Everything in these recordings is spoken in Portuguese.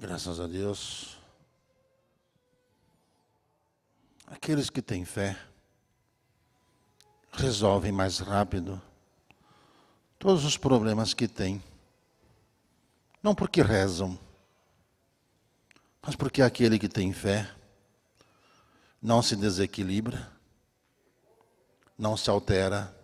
Graças a Deus. Aqueles que têm fé resolvem mais rápido todos os problemas que têm. Não porque rezam, mas porque aquele que tem fé não se desequilibra, não se altera,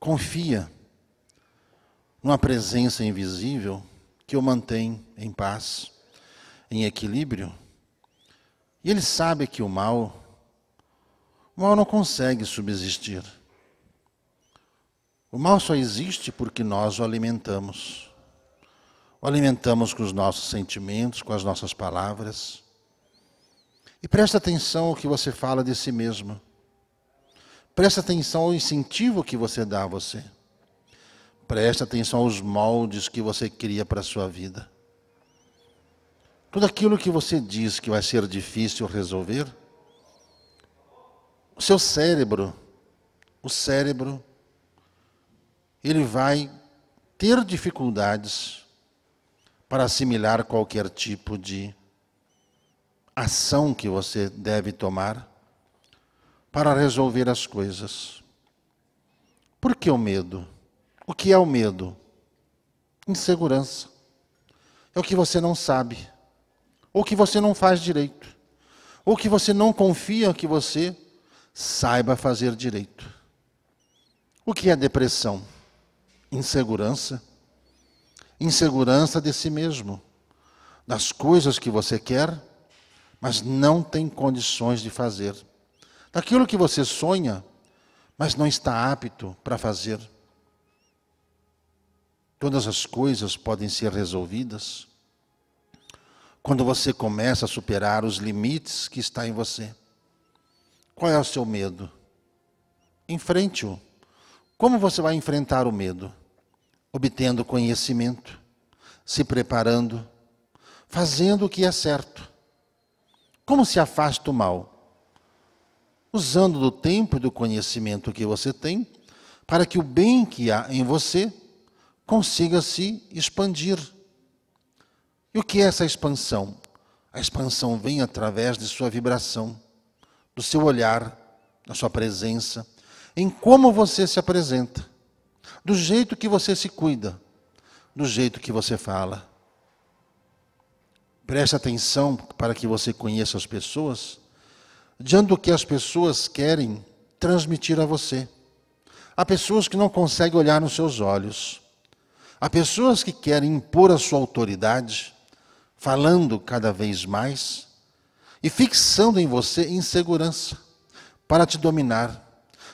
confia numa presença invisível que o mantém em paz, em equilíbrio. E ele sabe que o mal, o mal não consegue subsistir. O mal só existe porque nós o alimentamos. O alimentamos com os nossos sentimentos, com as nossas palavras. E presta atenção ao que você fala de si mesmo. Presta atenção ao incentivo que você dá a você. Preste atenção aos moldes que você cria para a sua vida. Tudo aquilo que você diz que vai ser difícil resolver, o seu cérebro, o cérebro, ele vai ter dificuldades para assimilar qualquer tipo de ação que você deve tomar para resolver as coisas. Por que o medo? O que é o medo? Insegurança. É o que você não sabe, ou que você não faz direito, ou que você não confia que você saiba fazer direito. O que é depressão? Insegurança. Insegurança de si mesmo, das coisas que você quer, mas não tem condições de fazer. Daquilo que você sonha, mas não está apto para fazer. Todas as coisas podem ser resolvidas quando você começa a superar os limites que está em você. Qual é o seu medo? Enfrente-o. Como você vai enfrentar o medo? Obtendo conhecimento, se preparando, fazendo o que é certo. Como se afasta o mal? Usando do tempo e do conhecimento que você tem, para que o bem que há em você consiga se expandir. E o que é essa expansão? A expansão vem através de sua vibração, do seu olhar, da sua presença, em como você se apresenta, do jeito que você se cuida, do jeito que você fala. Preste atenção para que você conheça as pessoas, diante do que as pessoas querem transmitir a você. Há pessoas que não conseguem olhar nos seus olhos. Há pessoas que querem impor a sua autoridade, falando cada vez mais e fixando em você insegurança para te dominar.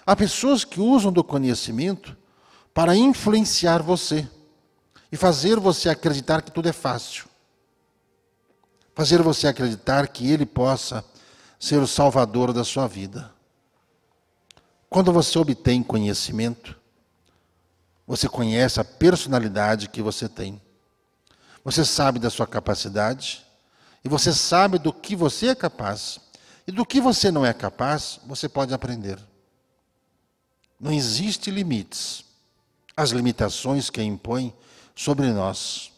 Há pessoas que usam do conhecimento para influenciar você e fazer você acreditar que tudo é fácil. Fazer você acreditar que ele possa ser o salvador da sua vida. Quando você obtém conhecimento, você conhece a personalidade que você tem. Você sabe da sua capacidade. E você sabe do que você é capaz. E do que você não é capaz, você pode aprender. Não existe limites. As limitações que impõem sobre nós.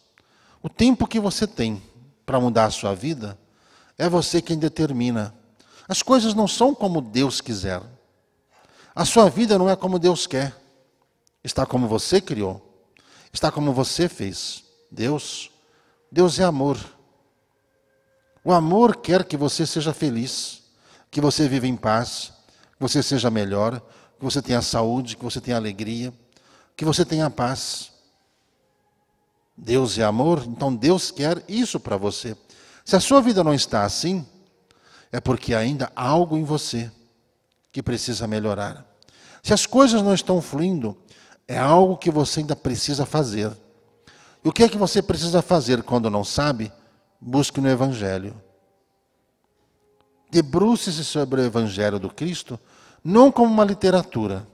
O tempo que você tem para mudar a sua vida é você quem determina. As coisas não são como Deus quiser. A sua vida não é como Deus quer. Está como você criou. Está como você fez. Deus, Deus é amor. O amor quer que você seja feliz, que você viva em paz, que você seja melhor, que você tenha saúde, que você tenha alegria, que você tenha paz. Deus é amor, então Deus quer isso para você. Se a sua vida não está assim, é porque ainda há algo em você que precisa melhorar. Se as coisas não estão fluindo, é algo que você ainda precisa fazer. E o que é que você precisa fazer quando não sabe? Busque no Evangelho. Debruce-se sobre o Evangelho do Cristo, não como uma literatura.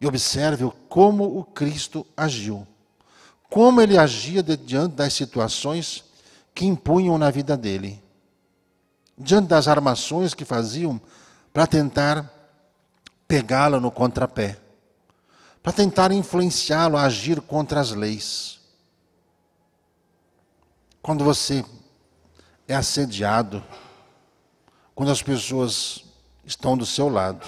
E observe como o Cristo agiu. Como ele agia diante das situações que impunham na vida dele. Diante das armações que faziam para tentar pegá-lo no contrapé para tentar influenciá-lo a agir contra as leis. Quando você é assediado, quando as pessoas estão do seu lado,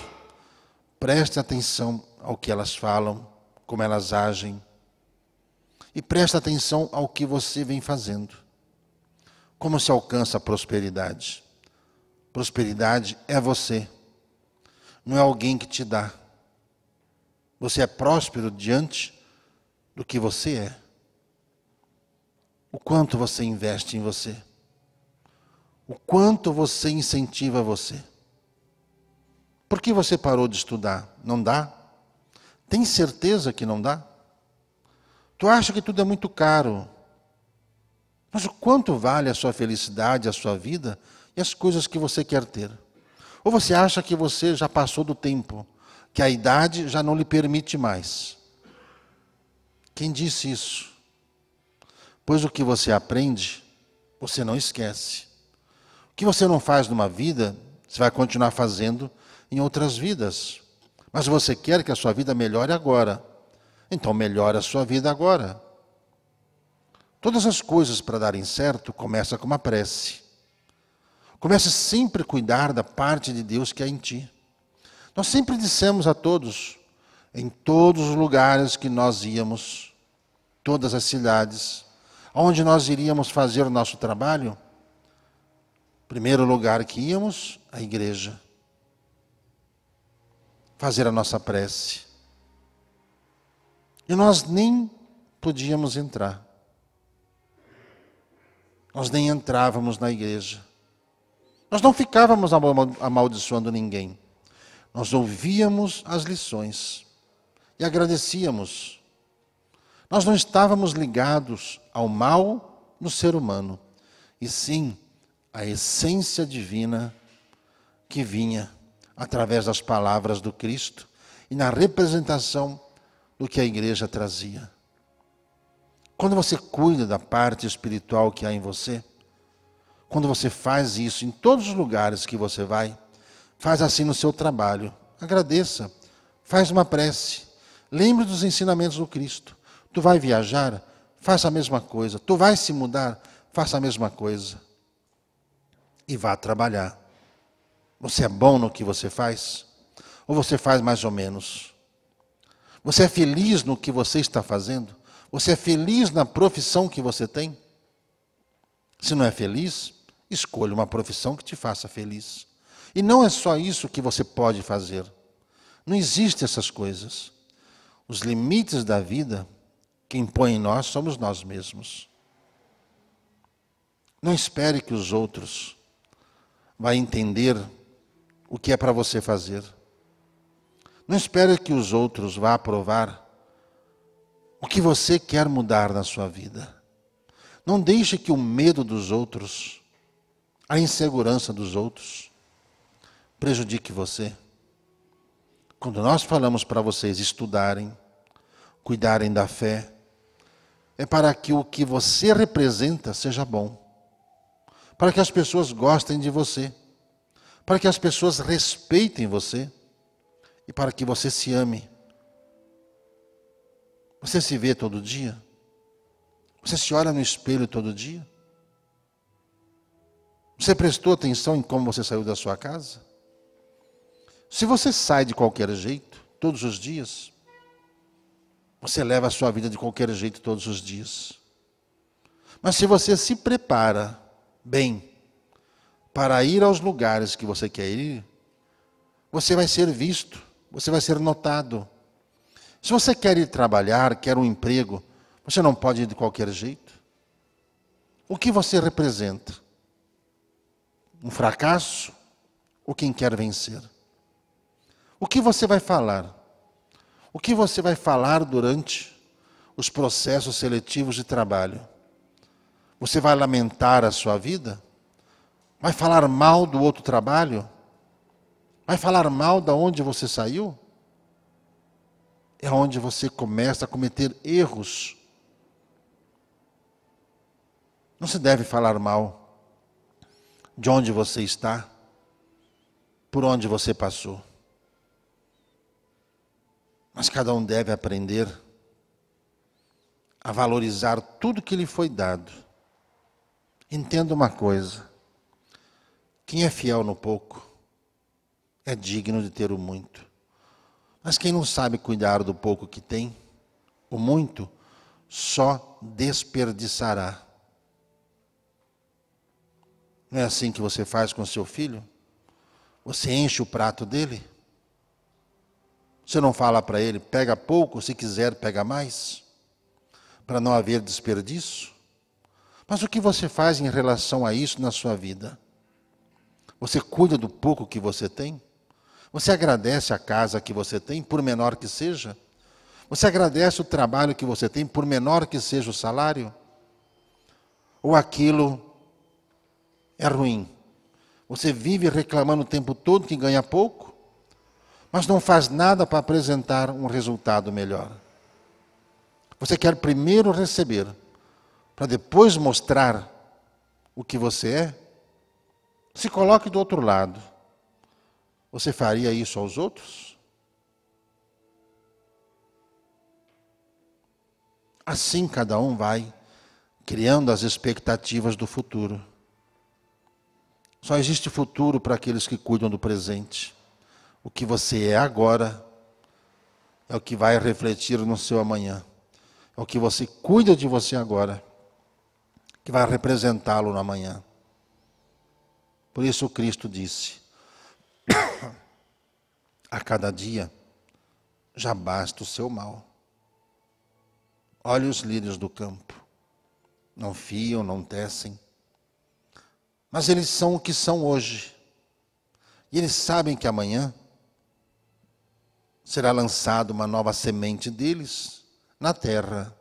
preste atenção ao que elas falam, como elas agem, e preste atenção ao que você vem fazendo. Como se alcança a prosperidade? Prosperidade é você, não é alguém que te dá você é próspero diante do que você é. O quanto você investe em você. O quanto você incentiva você. Por que você parou de estudar? Não dá? Tem certeza que não dá? Tu acha que tudo é muito caro. Mas o quanto vale a sua felicidade, a sua vida e as coisas que você quer ter? Ou você acha que você já passou do tempo? que a idade já não lhe permite mais. Quem disse isso? Pois o que você aprende, você não esquece. O que você não faz numa vida, você vai continuar fazendo em outras vidas. Mas você quer que a sua vida melhore agora. Então melhore a sua vida agora. Todas as coisas para darem certo começa com uma prece. Comece sempre a cuidar da parte de Deus que há em ti. Nós sempre dissemos a todos, em todos os lugares que nós íamos, todas as cidades, onde nós iríamos fazer o nosso trabalho, primeiro lugar que íamos, a igreja. Fazer a nossa prece. E nós nem podíamos entrar. Nós nem entrávamos na igreja. Nós não ficávamos amaldiçoando ninguém. Nós ouvíamos as lições e agradecíamos. Nós não estávamos ligados ao mal no ser humano, e sim à essência divina que vinha através das palavras do Cristo e na representação do que a igreja trazia. Quando você cuida da parte espiritual que há em você, quando você faz isso em todos os lugares que você vai, Faz assim no seu trabalho. Agradeça. Faz uma prece. Lembre dos ensinamentos do Cristo. Tu vai viajar? Faça a mesma coisa. Tu vai se mudar? Faça a mesma coisa. E vá trabalhar. Você é bom no que você faz? Ou você faz mais ou menos? Você é feliz no que você está fazendo? Você é feliz na profissão que você tem? Se não é feliz, escolha uma profissão que te faça feliz. E não é só isso que você pode fazer. Não existem essas coisas. Os limites da vida, que impõe em nós, somos nós mesmos. Não espere que os outros vá entender o que é para você fazer. Não espere que os outros vá aprovar o que você quer mudar na sua vida. Não deixe que o medo dos outros, a insegurança dos outros, prejudique você. Quando nós falamos para vocês estudarem, cuidarem da fé, é para que o que você representa seja bom, para que as pessoas gostem de você, para que as pessoas respeitem você e para que você se ame. Você se vê todo dia? Você se olha no espelho todo dia? Você prestou atenção em como você saiu da sua casa? Se você sai de qualquer jeito, todos os dias, você leva a sua vida de qualquer jeito todos os dias. Mas se você se prepara bem para ir aos lugares que você quer ir, você vai ser visto, você vai ser notado. Se você quer ir trabalhar, quer um emprego, você não pode ir de qualquer jeito. O que você representa? Um fracasso ou quem quer vencer? O que você vai falar? O que você vai falar durante os processos seletivos de trabalho? Você vai lamentar a sua vida? Vai falar mal do outro trabalho? Vai falar mal da onde você saiu? É onde você começa a cometer erros. Não se deve falar mal de onde você está, por onde você passou. Mas cada um deve aprender a valorizar tudo que lhe foi dado. Entenda uma coisa: quem é fiel no pouco é digno de ter o muito. Mas quem não sabe cuidar do pouco que tem, o muito só desperdiçará. Não é assim que você faz com seu filho? Você enche o prato dele? Você não fala para ele, pega pouco, se quiser, pega mais, para não haver desperdício? Mas o que você faz em relação a isso na sua vida? Você cuida do pouco que você tem? Você agradece a casa que você tem, por menor que seja? Você agradece o trabalho que você tem, por menor que seja o salário? Ou aquilo é ruim? Você vive reclamando o tempo todo que ganha pouco? mas não faz nada para apresentar um resultado melhor. Você quer primeiro receber, para depois mostrar o que você é? Se coloque do outro lado. Você faria isso aos outros? Assim cada um vai criando as expectativas do futuro. Só existe futuro para aqueles que cuidam do presente. O que você é agora é o que vai refletir no seu amanhã. É o que você cuida de você agora que vai representá-lo no amanhã. Por isso Cristo disse: A cada dia já basta o seu mal. Olhe os lírios do campo. Não fiam, não tecem. Mas eles são o que são hoje. E eles sabem que amanhã será lançada uma nova semente deles na terra,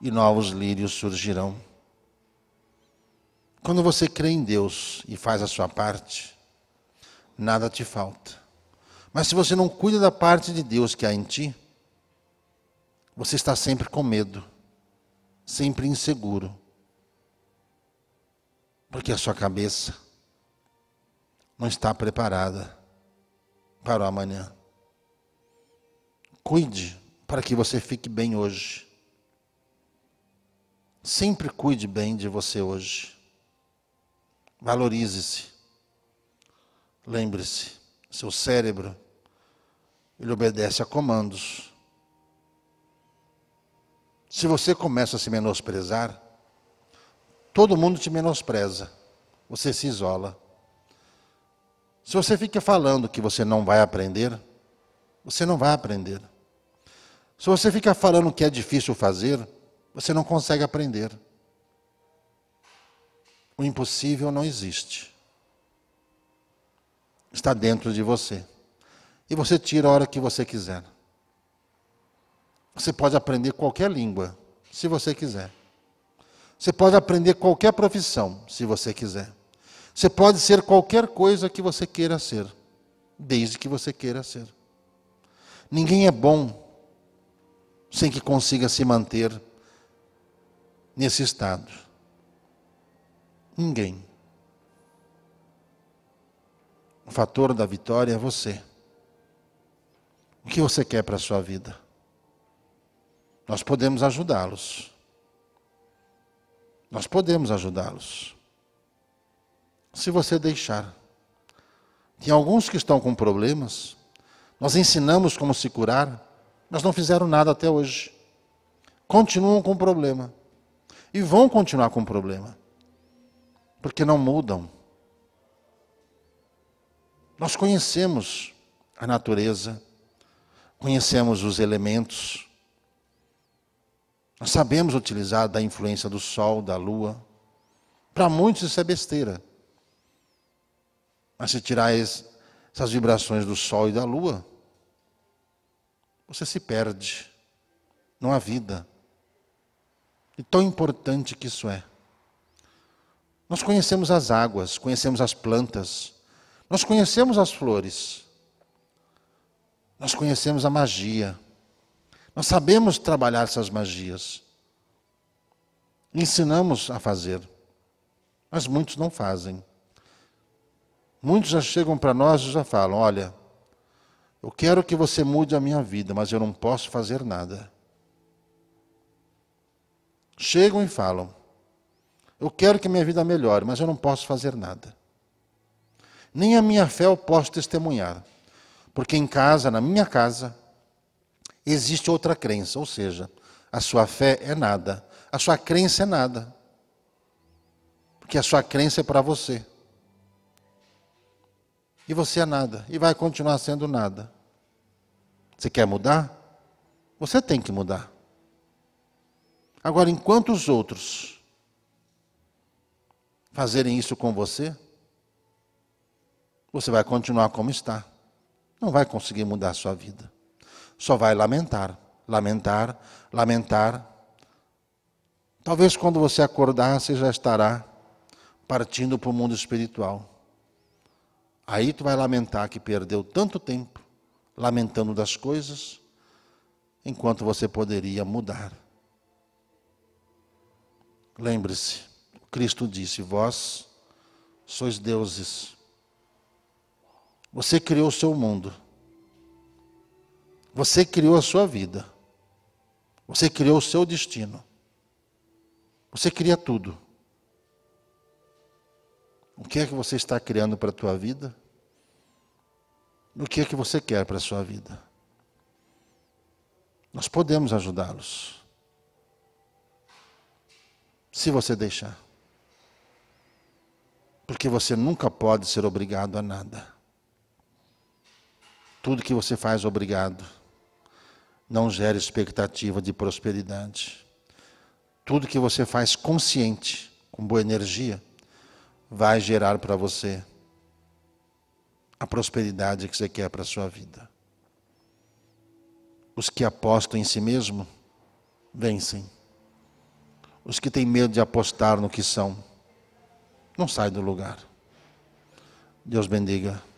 e novos lírios surgirão. Quando você crê em Deus e faz a sua parte, nada te falta. Mas se você não cuida da parte de Deus que há em ti, você está sempre com medo, sempre inseguro. Porque a sua cabeça não está preparada para o amanhã. Cuide para que você fique bem hoje. Sempre cuide bem de você hoje. Valorize-se. Lembre-se, seu cérebro ele obedece a comandos. Se você começa a se menosprezar, todo mundo te menospreza. Você se isola. Se você fica falando que você não vai aprender, você não vai aprender. Se você fica falando que é difícil fazer, você não consegue aprender. O impossível não existe. Está dentro de você. E você tira a hora que você quiser. Você pode aprender qualquer língua, se você quiser. Você pode aprender qualquer profissão, se você quiser. Você pode ser qualquer coisa que você queira ser, desde que você queira ser. Ninguém é bom sem que consiga se manter nesse estado. Ninguém. O fator da vitória é você. O que você quer para a sua vida? Nós podemos ajudá-los. Nós podemos ajudá-los se você deixar. Tem alguns que estão com problemas, nós ensinamos como se curar, mas não fizeram nada até hoje. Continuam com o problema. E vão continuar com o problema. Porque não mudam. Nós conhecemos a natureza, conhecemos os elementos, nós sabemos utilizar da influência do sol, da lua. Para muitos isso é besteira. Mas se tirar essas vibrações do Sol e da Lua, você se perde. Não há vida. E tão importante que isso é. Nós conhecemos as águas, conhecemos as plantas, nós conhecemos as flores, nós conhecemos a magia, nós sabemos trabalhar essas magias, ensinamos a fazer, mas muitos não fazem. Muitos já chegam para nós e já falam: Olha, eu quero que você mude a minha vida, mas eu não posso fazer nada. Chegam e falam: Eu quero que minha vida melhore, mas eu não posso fazer nada. Nem a minha fé eu posso testemunhar, porque em casa, na minha casa, existe outra crença, ou seja, a sua fé é nada, a sua crença é nada, porque a sua crença é para você. E você é nada. E vai continuar sendo nada. Você quer mudar? Você tem que mudar. Agora, enquanto os outros fazerem isso com você, você vai continuar como está. Não vai conseguir mudar a sua vida. Só vai lamentar, lamentar, lamentar. Talvez quando você acordar, você já estará partindo para o mundo espiritual. Aí tu vai lamentar que perdeu tanto tempo lamentando das coisas, enquanto você poderia mudar. Lembre-se, Cristo disse: Vós sois deuses. Você criou o seu mundo. Você criou a sua vida. Você criou o seu destino. Você cria tudo. O que é que você está criando para a tua vida? O que é que você quer para a sua vida? Nós podemos ajudá-los. Se você deixar. Porque você nunca pode ser obrigado a nada. Tudo que você faz obrigado não gera expectativa de prosperidade. Tudo que você faz consciente, com boa energia, vai gerar para você a prosperidade que você quer para a sua vida. Os que apostam em si mesmo vencem. Os que têm medo de apostar no que são não saem do lugar. Deus bendiga.